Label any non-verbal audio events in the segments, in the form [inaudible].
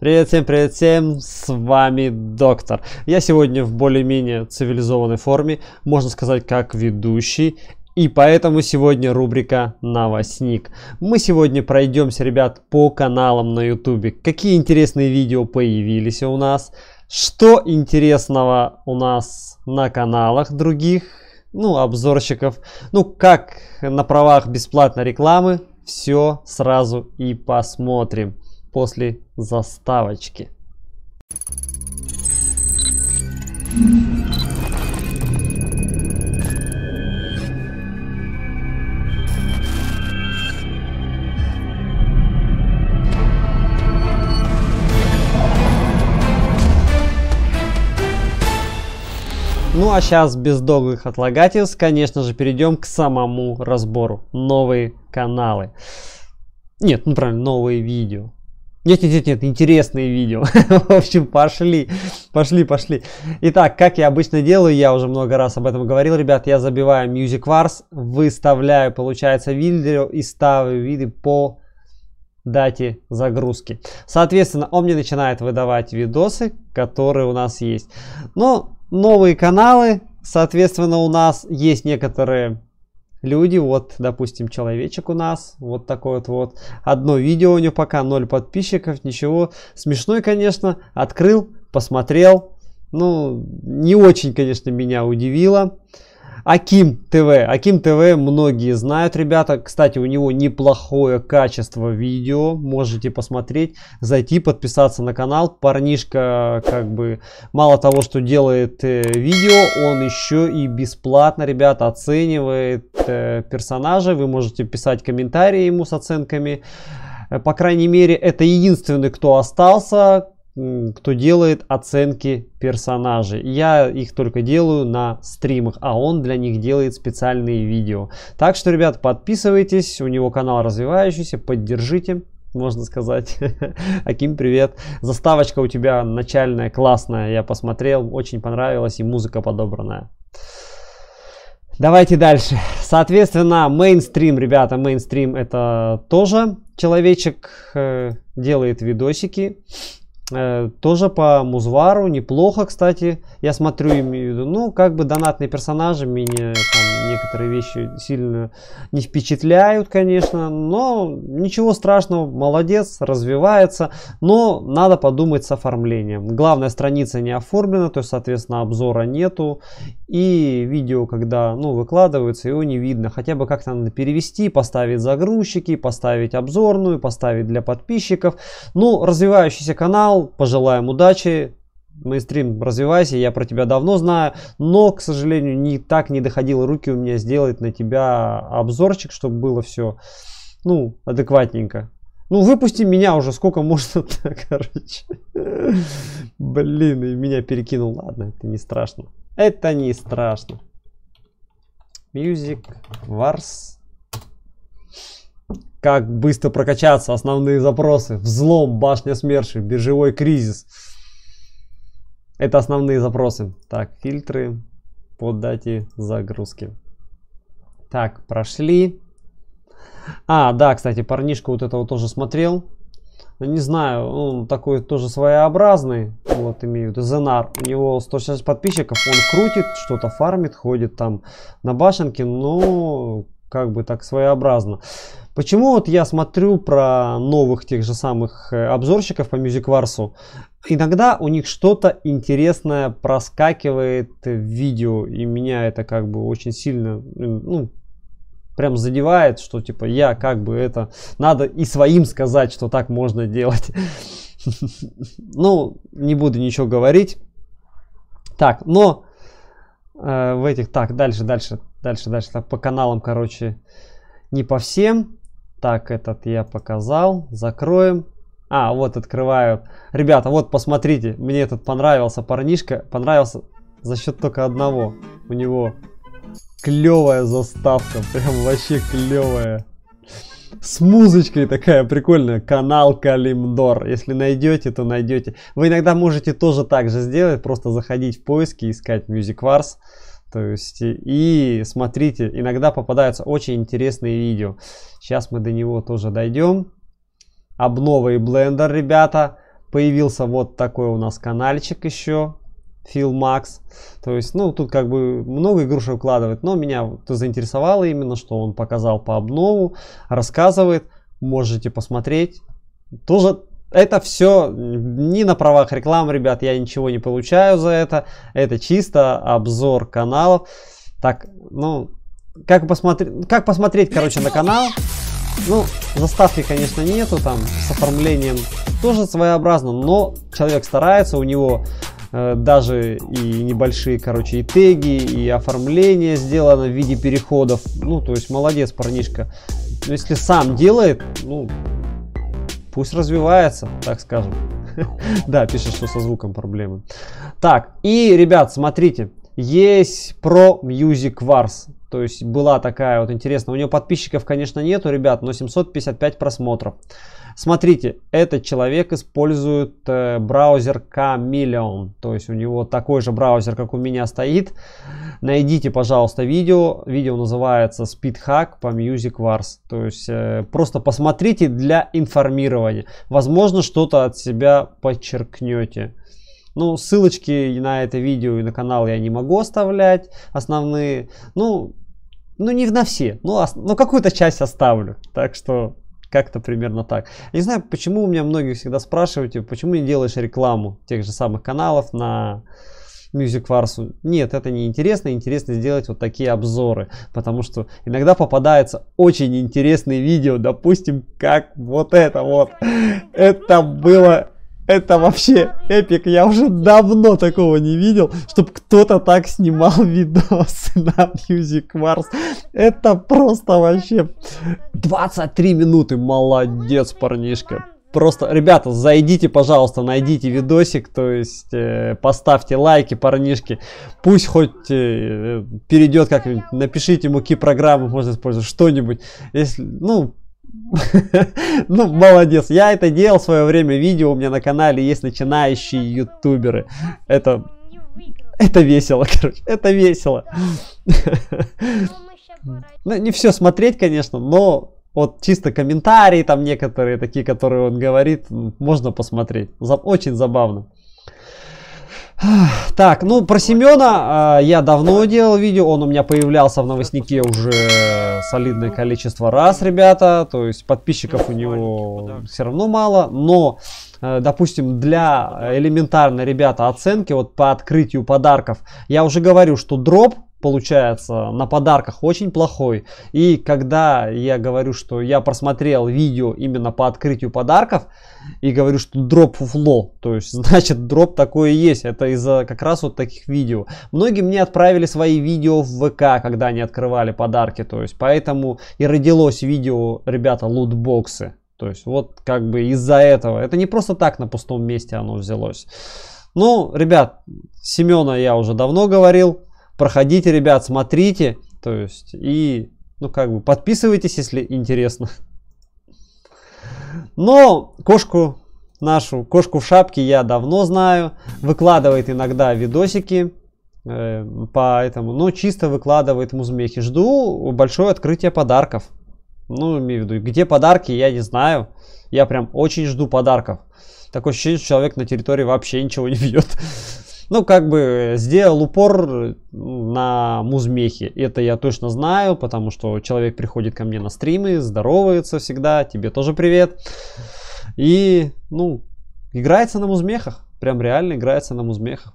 Привет всем, привет всем, с вами Доктор. Я сегодня в более-менее цивилизованной форме, можно сказать, как ведущий. И поэтому сегодня рубрика «Новостник». Мы сегодня пройдемся, ребят, по каналам на YouTube. Какие интересные видео появились у нас, что интересного у нас на каналах других, ну, обзорщиков, ну, как на правах бесплатной рекламы, все сразу и посмотрим после заставочки. Ну а сейчас без долгих отлагательств, конечно же, перейдем к самому разбору. Новые каналы. Нет, ну правильно, новые видео. Нет, нет, нет, нет, интересные видео. [laughs] В общем, пошли, пошли, пошли. Итак, как я обычно делаю, я уже много раз об этом говорил, ребят, я забиваю Music Wars, выставляю, получается, видео и ставлю виды по дате загрузки. Соответственно, он мне начинает выдавать видосы, которые у нас есть. Но новые каналы, соответственно, у нас есть некоторые люди, вот, допустим, человечек у нас, вот такой вот, вот, одно видео у него пока, ноль подписчиков, ничего, смешной, конечно, открыл, посмотрел, ну, не очень, конечно, меня удивило, Аким ТВ. Аким ТВ многие знают, ребята. Кстати, у него неплохое качество видео. Можете посмотреть, зайти, подписаться на канал. Парнишка, как бы, мало того, что делает э, видео, он еще и бесплатно, ребята, оценивает э, персонажа. Вы можете писать комментарии ему с оценками. Э, по крайней мере, это единственный, кто остался, кто делает оценки персонажей. Я их только делаю на стримах, а он для них делает специальные видео. Так что, ребят, подписывайтесь, у него канал развивающийся, поддержите можно сказать. [laughs] Аким, привет. Заставочка у тебя начальная, классная. Я посмотрел, очень понравилась и музыка подобранная. Давайте дальше. Соответственно, мейнстрим, ребята, мейнстрим это тоже человечек э, делает видосики. Э, тоже по Музвару, неплохо, кстати. Я смотрю, имею в виду, ну, как бы донатные персонажи меня там некоторые вещи сильно не впечатляют, конечно. Но ничего страшного, молодец, развивается. Но надо подумать с оформлением. Главная страница не оформлена, то есть, соответственно, обзора нету. И видео, когда, ну, выкладывается, его не видно. Хотя бы как-то надо перевести, поставить загрузчики, поставить обзорную, поставить для подписчиков. Ну, развивающийся канал канал, пожелаем удачи, мейнстрим развивайся, я про тебя давно знаю, но, к сожалению, не так не доходило руки у меня сделать на тебя обзорчик, чтобы было все, ну, адекватненько. Ну, выпусти меня уже, сколько можно [laughs] короче. Блин, и меня перекинул. Ладно, это не страшно. Это не страшно. Music Wars как быстро прокачаться, основные запросы, взлом, башня смерши, биржевой кризис. Это основные запросы. Так, фильтры по дате загрузки. Так, прошли. А, да, кстати, парнишку вот этого тоже смотрел. Ну, не знаю, он такой тоже своеобразный. Вот имею в виду Зенар. У него 160 подписчиков, он крутит, что-то фармит, ходит там на башенке, но как бы так своеобразно. Почему вот я смотрю про новых тех же самых э, обзорщиков по Music Wars, иногда у них что-то интересное проскакивает в видео, и меня это как бы очень сильно, ну, прям задевает, что типа я как бы это, надо и своим сказать, что так можно делать. [laughs] Ну, не буду ничего говорить. Так, но э, в этих, так, дальше, дальше. Дальше, дальше, так, по каналам, короче, не по всем. Так, этот я показал. Закроем. А, вот открываю. Ребята, вот посмотрите, мне этот понравился парнишка. Понравился за счет только одного. У него клевая заставка, [laughs] прям вообще клевая. С музычкой такая прикольная. Канал Калимдор. Если найдете, то найдете. Вы иногда можете тоже так же сделать. Просто заходить в поиски, искать Music Wars. То есть, и смотрите, иногда попадаются очень интересные видео. Сейчас мы до него тоже дойдем. Обнова и блендер, ребята. Появился вот такой у нас каналчик еще. Filmax. То есть, ну, тут как бы много игрушек укладывает, но меня то заинтересовало именно, что он показал по обнову, рассказывает. Можете посмотреть. Тоже это все не на правах рекламы, ребят, я ничего не получаю за это. Это чисто обзор каналов. Так, ну, как, посмотри... как посмотреть, короче, на канал? Ну, заставки, конечно, нету, там, с оформлением тоже своеобразно, но человек старается, у него э, даже и небольшие, короче, и теги, и оформление сделано в виде переходов. Ну, то есть, молодец, парнишка. Но ну, если сам делает, ну, Пусть развивается, так скажем. Да, пишет, что со звуком проблемы. Так, и, ребят, смотрите, есть Pro Music Wars. То есть была такая вот интересная. У нее подписчиков, конечно, нету, ребят, но 755 просмотров. Смотрите, этот человек использует э, браузер Chameleon, то есть у него такой же браузер, как у меня стоит. Найдите, пожалуйста, видео. Видео называется Speed Hack по Music Wars. То есть э, просто посмотрите для информирования. Возможно, что-то от себя подчеркнете. Ну, ссылочки на это видео и на канал я не могу оставлять, основные. Ну, ну не на все, но, ну, ну какую-то часть оставлю. Так что как-то примерно так. Не знаю, почему у меня многие всегда спрашивают, типа, почему не делаешь рекламу тех же самых каналов на Music Wars. Нет, это не интересно. Интересно сделать вот такие обзоры. Потому что иногда попадаются очень интересные видео. Допустим, как вот это вот. Это было это вообще эпик. Я уже давно такого не видел, чтобы кто-то так снимал [laughs] видосы на Music Wars. Это просто вообще 23 минуты. Молодец, парнишка. Просто, ребята, зайдите, пожалуйста, найдите видосик, то есть э, поставьте лайки, парнишки. Пусть хоть э, перейдет как-нибудь, напишите ему, какие программы можно использовать, что-нибудь. Если, ну, [laughs] Ну, молодец. Я это делал в свое время. Видео у меня на канале есть начинающие ютуберы. Это... Это весело, [laughs] короче. Это весело. [laughs] Ну, не все смотреть, конечно, но вот чисто комментарии там некоторые такие, которые он говорит, можно посмотреть. За, очень забавно. Так, ну про Семена э, а, я давно делал видео, он у меня появлялся в новостнике уже солидное количество раз, ребята, то есть подписчиков у него все равно мало, но, э, допустим, для элементарной, ребята, оценки вот по открытию подарков, я уже говорю, что дроп получается на подарках очень плохой. И когда я говорю, что я просмотрел видео именно по открытию подарков, и говорю, что дроп фуфло, то есть [laughs] значит дроп такое есть. Это из-за как раз вот таких видео. Многие мне отправили свои видео в ВК, когда они открывали подарки, то есть поэтому и родилось видео, ребята, лутбоксы. То есть вот как бы из-за этого. Это не просто так на пустом месте оно взялось. Ну, ребят, Семена я уже давно говорил. Проходите, ребят, смотрите. То есть, и, ну, как бы, подписывайтесь, если интересно. Но кошку нашу, кошку в шапке я давно знаю. Выкладывает иногда видосики. Э, поэтому, ну, чисто выкладывает музмехи. Жду большое открытие подарков. Ну, имею в виду, где подарки, я не знаю. Я прям очень жду подарков. Такое ощущение, что человек на территории вообще ничего не бьет. Ну, как бы э, сделал упор э, на музмехи. Это я точно знаю, потому что человек приходит ко мне на стримы, здоровается всегда, тебе тоже привет. И, ну, играется на музмехах. Прям реально играется на музмехах.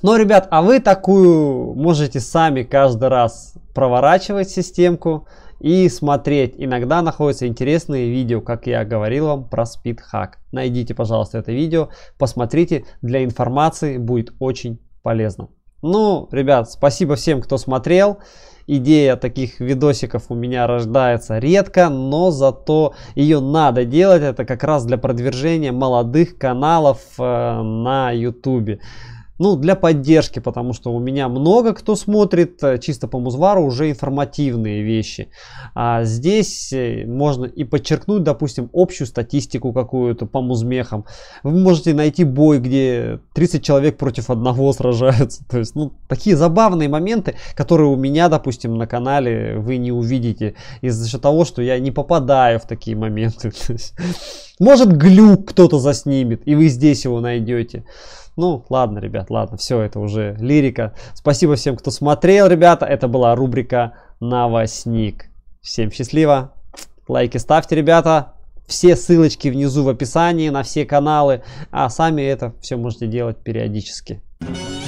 Но, ребят, а вы такую можете сами каждый раз проворачивать системку и смотреть. Иногда находятся интересные видео, как я говорил вам про спидхак. Найдите, пожалуйста, это видео, посмотрите, для информации будет очень полезно. Ну, ребят, спасибо всем, кто смотрел. Идея таких видосиков у меня рождается редко, но зато ее надо делать. Это как раз для продвижения молодых каналов э, на YouTube. Ну, для поддержки, потому что у меня много кто смотрит э, чисто по музвару уже информативные вещи. А здесь э, можно и подчеркнуть, допустим, общую статистику какую-то по музмехам. Вы можете найти бой, где 30 человек против одного [laughs] сражаются. То есть, ну, такие забавные моменты, которые у меня, допустим, на канале вы не увидите из-за того, что я не попадаю в такие моменты. [laughs] Может глюк кто-то заснимет, и вы здесь его найдете. Ну, ладно, ребят, ладно, все, это уже лирика. Спасибо всем, кто смотрел, ребята. Это была рубрика «Новостник». Всем счастливо. Лайки ставьте, ребята. Все ссылочки внизу в описании на все каналы. А сами это все можете делать периодически. Thank you